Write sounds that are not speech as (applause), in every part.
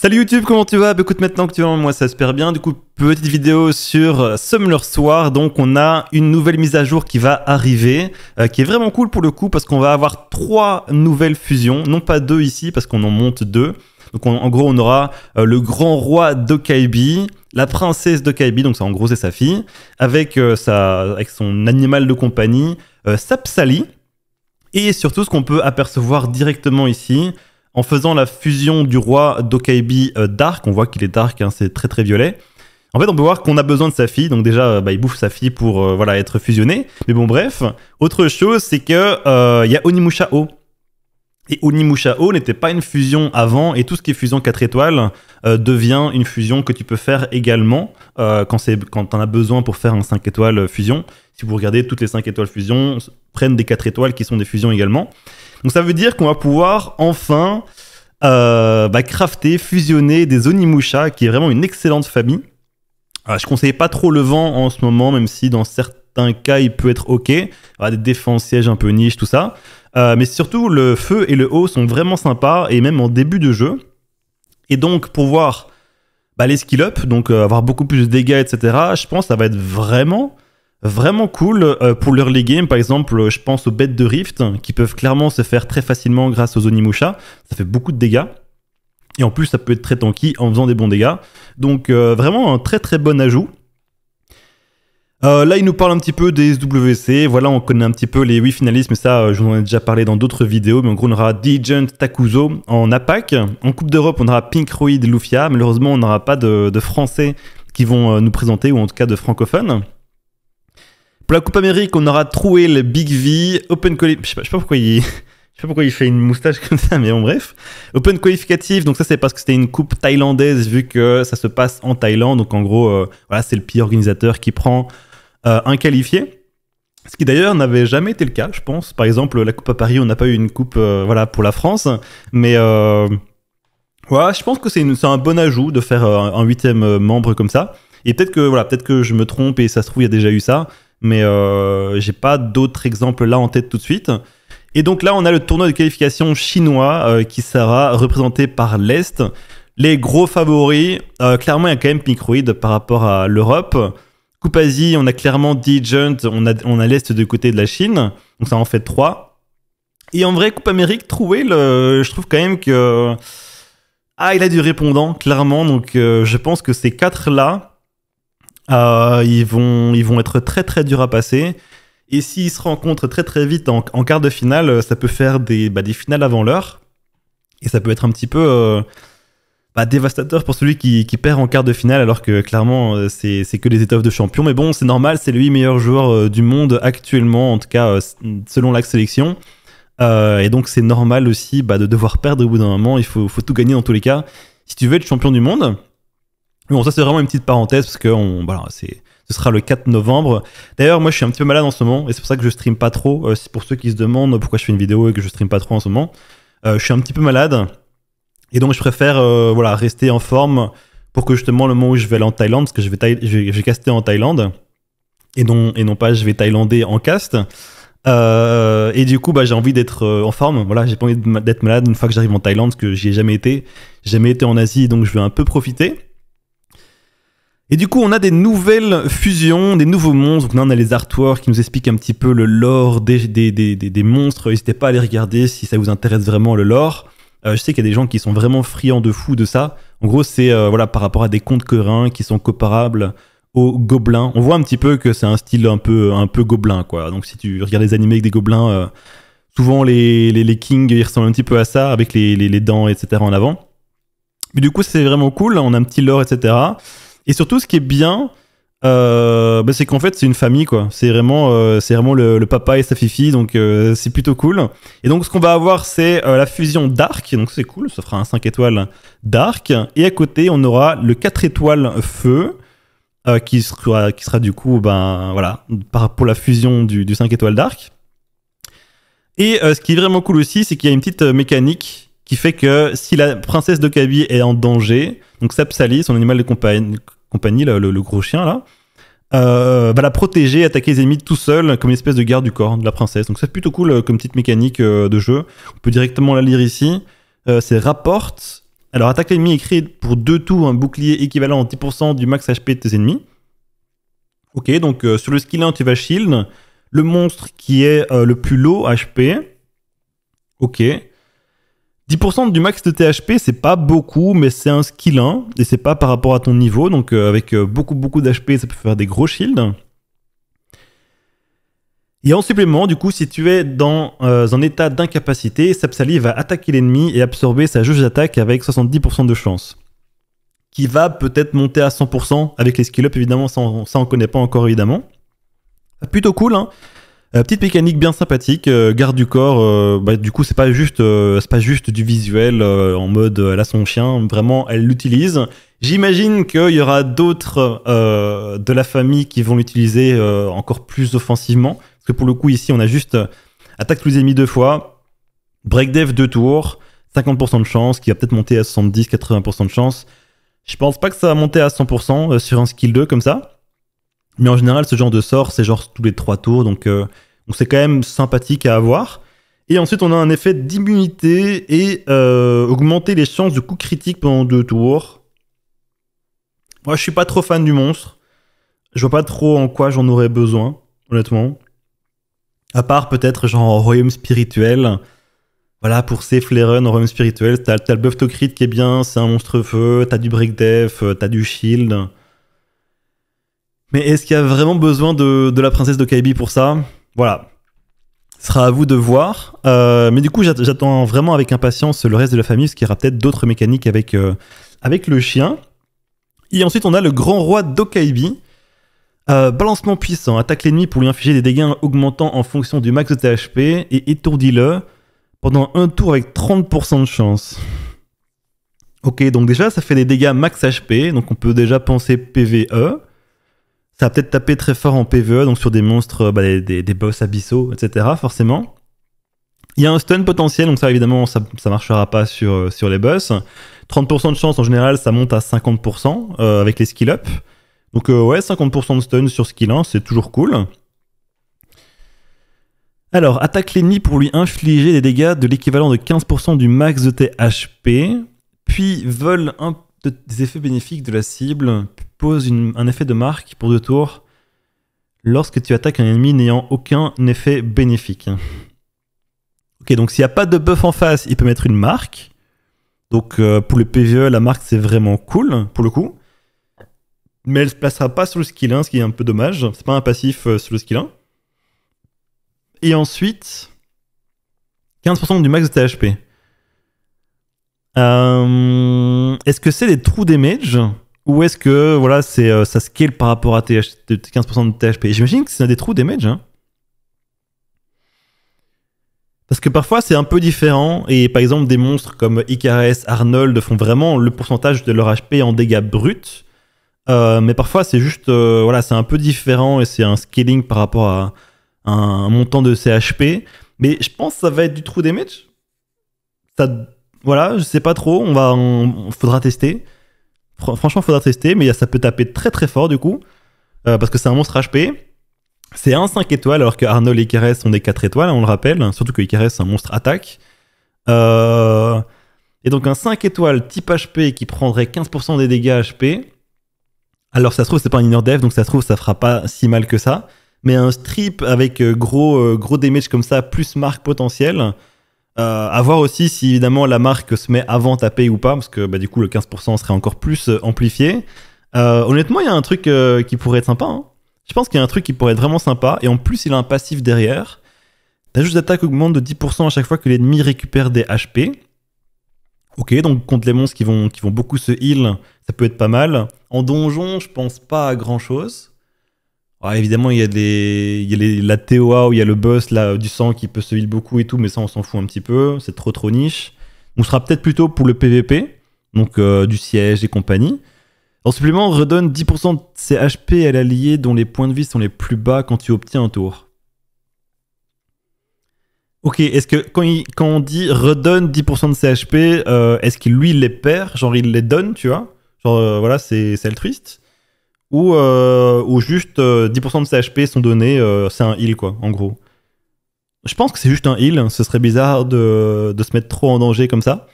Salut YouTube, comment tu vas bah, Écoute, maintenant que tu vas, moi ça se perd bien. Du coup, petite vidéo sur euh, Summer Soir. Donc, on a une nouvelle mise à jour qui va arriver, euh, qui est vraiment cool pour le coup, parce qu'on va avoir trois nouvelles fusions, non pas deux ici, parce qu'on en monte deux. Donc, en gros, on aura euh, le grand roi d'Okaibi, la princesse d'Okaibi, donc ça en gros c'est sa fille, avec, avec son animal de compagnie, Sapsali. Et surtout, ce qu'on peut apercevoir directement ici, en faisant la fusion du roi d'Okaibi euh, Dark. On voit qu'il est Dark, hein, c'est très très violet. En fait, on peut voir qu'on a besoin de sa fille, donc déjà, euh, bah, il bouffe sa fille pour euh, voilà être fusionné. Mais bon, bref. Autre chose, c'est que y a Onimusha-O, Et Onimusha-O n'était pas une fusion avant, et tout ce qui est fusion 4 étoiles devient une fusion que tu peux faire également quand c'est quand t'en as besoin pour faire un 5 étoiles fusion. Si vous regardez toutes les 5 étoiles fusion prennent des 4 étoiles qui sont des fusions également. Donc ça veut dire qu'on va pouvoir enfin euh, bah, crafter, fusionner des Onimusha, qui est vraiment une excellente famille. Je euh, je conseille pas trop le vent en ce moment, même si dans certains cas il peut être ok. des défenses, sièges un peu niche, tout ça. Euh, mais surtout, le feu et le haut sont vraiment sympas, et même en début de jeu. Et donc, pour voir bah, les skill up, donc avoir beaucoup plus de dégâts, etc., je pense que ça va être vraiment vraiment cool euh, pour l'early game. Par exemple, euh, je pense aux bêtes de Rift hein, qui peuvent clairement se faire très facilement grâce aux Onimusha. Ça fait beaucoup de dégâts. Et en plus, ça peut être très tanky en faisant des bons dégâts. Donc, euh, vraiment un très très bon ajout. là, il nous parle un petit peu des SWC. Voilà, on connaît un petit peu les 8 finalistes, mais ça, je vous en ai déjà parlé dans d'autres vidéos. Mais en gros, on aura Digent Takuzo en APAC. En Coupe d'Europe, on aura Pinkroid Lufia. Malheureusement, on n'aura pas de, Français qui vont nous présenter, ou en tout cas de francophones. Pour la Coupe Amérique, on aura troué le Big V, Open Qualif... Je sais pas, pas pourquoi il... (laughs) sais pourquoi il fait une moustache comme ça, mais en bref. Open qualificatif, donc ça c'est parce que c'était une coupe thaïlandaise vu que ça se passe en Thaïlande. Donc en gros, euh, voilà, c'est le pire organisateur qui prend euh, un qualifié. Ce qui d'ailleurs n'avait jamais été le cas, je pense. Par exemple, la Coupe à Paris, on n'a pas eu une coupe euh, voilà, pour la France. Mais je pense que c'est un bon ajout de faire un huitième membre comme ça. Et peut-être que, voilà, peut que je me trompe et ça se trouve, il y a déjà eu ça mais euh, j'ai pas d'autres exemples là en tête tout de suite. Et donc là, on a le tournoi de qualification chinois euh, qui sera représenté par l'Est. Les gros favoris, euh, clairement, il y a quand même Microïd par rapport à l'Europe. Coupe Asie, on a clairement Digent, on a, on a l'Est de côté de la Chine, donc ça en fait trois. Et en vrai, Coupe Amérique, trouver le, je trouve quand même que. Ah, il a du répondant, clairement, donc euh, je pense que ces quatre là euh, ils, vont, ils vont être très très durs à passer. Et s'ils se rencontrent très très vite en, quart de finale, ça peut faire des, bah, des finales avant l'heure. Et ça peut être un petit peu euh, bah, dévastateur pour celui qui, perd en quart de finale, alors que clairement, euh, c'est que les étoffes de champion. Mais bon, c'est normal, c'est le 8 meilleur joueur du monde actuellement, en tout cas selon la sélection. et donc, c'est normal aussi bah, de devoir perdre au bout d'un moment. Il faut, faut tout gagner dans tous les cas. Si tu veux être champion du monde, Bon, ça c'est vraiment une petite parenthèse parce que on, voilà, bah, c'est, ce sera le 4 novembre. D'ailleurs, moi je suis un petit peu malade en ce moment et c'est pour ça que je stream pas trop. Euh, c'est pour ceux qui se demandent pourquoi je fais une vidéo et que je stream pas trop en ce moment. Euh, je suis un petit peu malade et donc je préfère euh, voilà, rester en forme pour que justement le moment où je vais aller en Thaïlande, parce que je vais, je, vais, caster en Thaïlande et non, et non pas je vais thaïlandais en cast. Euh, et du coup, bah, j'ai envie d'être euh, en forme. Voilà, j'ai pas envie d'être malade une fois que j'arrive en Thaïlande, parce que j'y ai jamais été. J'ai jamais été en Asie, donc je vais un peu profiter. Et du coup, on a des nouvelles fusions, des nouveaux monstres. Donc là, on a les artworks qui nous expliquent un petit peu le lore des, des, des, des, monstres. N'hésitez pas à les regarder si ça vous intéresse vraiment le lore. Euh, je sais qu'il y a des gens qui sont vraiment friands de fou de ça. En gros, c'est euh, voilà par rapport à des contes coréens qui sont comparables aux gobelins. On voit un petit peu que c'est un style un peu un peu gobelin quoi. Donc si tu regardes les animés avec des gobelins, euh, souvent les, les, les, kings ils ressemblent un petit peu à ça avec les, les, les dents etc en avant. Mais du coup, c'est vraiment cool. On a un petit lore etc. Et surtout, ce qui est bien, euh, bah, c'est qu'en fait, c'est une famille, quoi. C'est vraiment, euh, c'est vraiment le, papa et sa fifi, donc euh, c'est plutôt cool. Et donc, ce qu'on va avoir, c'est la fusion Dark, donc c'est cool, ça fera un 5 étoiles Dark. Et à côté, on aura le 4 étoiles Feu. qui, sera, qui sera du coup ben, voilà, pour la fusion du, 5 étoiles Dark. Et ce qui est vraiment cool aussi, c'est qu'il y a une petite mécanique qui fait que si la princesse de Kaby est en danger, donc Sapsali, son animal de compagnie, compagnie, le, gros chien là, euh, va la protéger, attaquer les ennemis tout seul, comme une espèce de garde du corps de la princesse. Donc c'est plutôt cool euh, comme petite mécanique euh, de jeu. On peut directement la lire ici. c'est rapporte. Alors attaque l'ennemi et pour deux tours un bouclier équivalent à 10% du max HP de tes ennemis. Ok, donc sur le skill 1, tu vas shield. Le monstre qui est le plus low HP. Ok. 10% du max de THP, c'est pas beaucoup, mais c'est un skill 1, et c'est pas par rapport à ton niveau, donc euh, avec euh, beaucoup beaucoup d'HP, ça peut faire des gros shields. Et en supplément, du coup, si tu es dans euh, un état d'incapacité, Sapsali va attaquer l'ennemi et absorber sa juge d'attaque avec 70% de chance. Qui va peut-être monter à 100% avec les skill-up, évidemment, ça on, ça on connaît pas encore évidemment. Plutôt cool, hein euh, petite mécanique bien sympathique, euh, garde du corps. Euh, bah, du coup, c'est pas juste, c'est pas juste du visuel en mode elle a son chien. Vraiment, elle l'utilise. J'imagine qu'il y aura d'autres de la famille qui vont l'utiliser encore plus offensivement. Parce que pour le coup, ici, on a juste attaque tous les ennemis deux fois, break dev deux tours, 50% de chance, qui va peut-être monter à 70-80% de chance. Je pense pas que ça va monter à 100% sur un skill 2 comme ça. Mais en général, ce genre de sort, c'est genre tous les trois tours, donc euh, c'est quand même sympathique à avoir. Et ensuite, on a un effet d'immunité et euh, augmenter les chances de coups critiques pendant deux tours. Moi, je suis pas trop fan du monstre. Je vois pas trop en quoi j'en aurais besoin, honnêtement. À part peut-être genre royaume spirituel. Voilà, pour ces flairun en royaume spirituel, t'as as le buff crit qui est bien, c'est un monstre feu, t'as du break def, euh, t'as du shield. Mais est-ce qu'il y a vraiment besoin de, la princesse de pour ça Voilà. Ce sera à vous de voir. Euh, mais du coup, j'attends vraiment avec impatience le reste de la famille, ce qui y aura peut-être d'autres mécaniques avec, euh, avec le chien. Et ensuite, on a le grand roi d'Okaibi. Euh, balancement puissant, attaque l'ennemi pour lui infliger des dégâts augmentant en fonction du max de THP et étourdis-le pendant un tour avec 30% de chance. Ok, donc déjà ça fait des dégâts max HP, donc on peut déjà penser PVE. Ça va peut-être taper très fort en PvE, donc sur des monstres, euh, bah, des, boss abyssaux, etc. Forcément. Il y a un stun potentiel, donc ça évidemment ça, ça marchera pas sur, euh, sur les boss. 30% de chance en général, ça monte à 50% euh, avec les skill up. Donc ouais, 50% de stun sur skill 1, c'est toujours cool. Alors, attaque l'ennemi pour lui infliger des dégâts de l'équivalent de 15% du max de THP. puis vole un des effets bénéfiques de la cible, pose un effet de marque pour deux tours lorsque tu attaques un ennemi n'ayant aucun effet bénéfique. Ok, donc s'il n'y a pas de buff en face, il peut mettre une marque. Donc euh, pour le PVE, la marque c'est vraiment cool pour le coup. Mais elle ne se placera pas sur le skill 1, ce qui est un peu dommage. C'est pas un passif euh, sur le skill 1. Et ensuite, 15% du max de THP. Euh, est-ce que c'est des trous damage ou est-ce que voilà, c'est euh, ça scale par rapport à TH, 15% de THP J'imagine que c'est un des trous des hein. Parce que parfois c'est un peu différent et par exemple des monstres comme Icarus, Arnold font vraiment le pourcentage de leur HP en dégâts bruts. Euh, mais parfois c'est juste euh, voilà c'est un peu différent et c'est un scaling par rapport à un montant de CHP. Mais je pense que ça va être du trou damage. Ça, voilà, je sais pas trop. On va, on, faudra tester franchement, faudra tester, mais ça peut taper très très fort du coup, euh, parce que c'est un monstre HP. C'est un 5 étoiles, alors que Arnold et Icarès sont des 4 étoiles, hein, on le rappelle, surtout que Icarès c'est un monstre attaque. Euh, et donc un 5 étoiles type HP qui prendrait 15% des dégâts HP. Alors ça se trouve c'est pas un inner dev, donc ça se trouve ça fera pas si mal que ça. Mais un strip avec euh, gros, gros damage comme ça, plus marque potentielle, a euh, voir aussi si évidemment la marque se met avant ta ou pas, parce que bah, du coup le 15% serait encore plus euh, amplifié. Euh, honnêtement, il y a un truc qui pourrait être sympa. Hein. Je pense qu'il y a un truc qui pourrait être vraiment sympa, et en plus il a un passif derrière. Ta juste d'attaque augmente de 10% à chaque fois que l'ennemi récupère des HP. Ok, donc contre les monstres qui vont, qui vont beaucoup se heal, ça peut être pas mal. En donjon, je pense pas à grand chose. Ah, évidemment, il y a, des, il y a la TOA où il y a le boss là, du sang qui peut se heal beaucoup et tout, mais ça, on s'en fout un petit peu. C'est trop trop niche. On sera peut-être plutôt pour le PVP, donc euh, du siège et compagnie. En supplément, redonne 10% de ses HP à l'allié dont les points de vie sont les plus bas quand tu obtiens un tour. Ok, est-ce que quand, on dit redonne 10% de ses HP, euh, est-ce qu'il lui les perd Genre il les donne, tu vois Genre euh, voilà, c'est le triste ou, euh, ou juste 10% euh, de CHP sont donnés, euh, c'est un heal, quoi, en gros. Je pense que c'est juste un heal, ce serait bizarre de, se mettre trop en danger comme ça.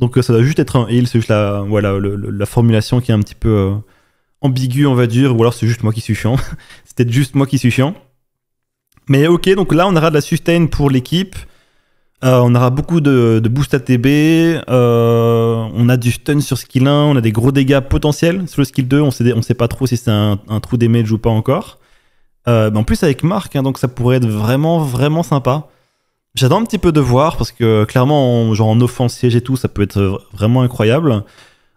Donc euh, ça doit juste être un heal, c'est juste la, voilà, la formulation qui est un petit peu ambiguë, on va dire, ou alors c'est juste moi qui suis chiant. (laughs) C'était juste moi qui suis chiant. Mais ok, donc là on aura de la sustain pour l'équipe. Euh, on aura beaucoup de, boost ATB, euh, on a du stun sur skill 1, on a des gros dégâts potentiels sur le skill 2, on sait, sait pas trop si c'est un, un, trou ne ou pas encore. Euh, en plus avec Marc, hein, donc ça pourrait être vraiment vraiment sympa. J'attends un petit peu de voir parce que clairement, en, genre en offense siège et tout, ça peut être vraiment incroyable.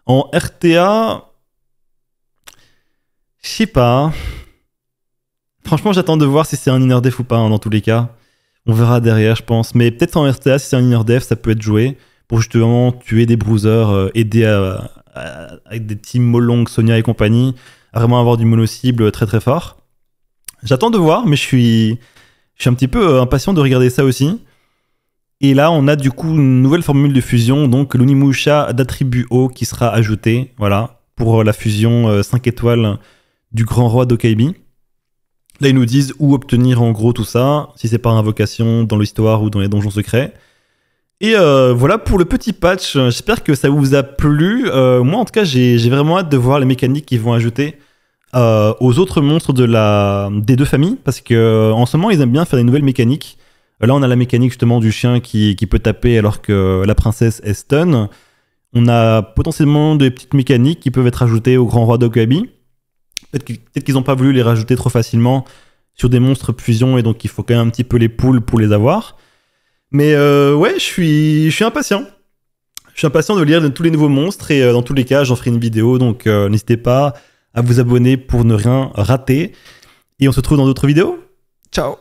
En RTA, je sais pas. Franchement, j'attends de voir si c'est un inner def ou pas hein, dans tous les cas. On verra derrière, je pense. Mais peut-être en RTA, si c'est un inner dev, ça peut être joué pour justement tuer des bruisers, euh, aider avec des teams Molong, Sonia et compagnie, à vraiment avoir du mono-cible très très fort. J'attends de voir, mais je suis, je suis un petit peu euh, impatient de regarder ça aussi. Et là, on a du coup une nouvelle formule de fusion, donc l'Unimusha d'attribut haut qui sera ajouté, voilà, pour la fusion 5 euh, étoiles du grand roi d'Okaibi. Là, ils nous disent où obtenir en gros tout ça, si c'est par invocation dans l'histoire ou dans les donjons secrets. Et euh, voilà pour le petit patch. J'espère que ça vous a plu. Euh, moi, en tout cas, j'ai vraiment hâte de voir les mécaniques qu'ils vont ajouter euh, aux autres monstres de la, des deux familles. Parce que en ce moment, ils aiment bien faire des nouvelles mécaniques. Là, on a la mécanique justement du chien qui, peut taper alors que la princesse est stun. On a potentiellement des petites mécaniques qui peuvent être ajoutées au grand roi Dogabi. Peut-être qu'ils n'ont pas voulu les rajouter trop facilement sur des monstres fusion et donc il faut quand même un petit peu les poules pour les avoir. Mais euh, ouais, je suis, je suis impatient. Je suis impatient de lire tous les nouveaux monstres et euh, dans tous les cas, j'en ferai une vidéo donc euh, n'hésitez pas à vous abonner pour ne rien rater. Et on se retrouve dans d'autres vidéos. Ciao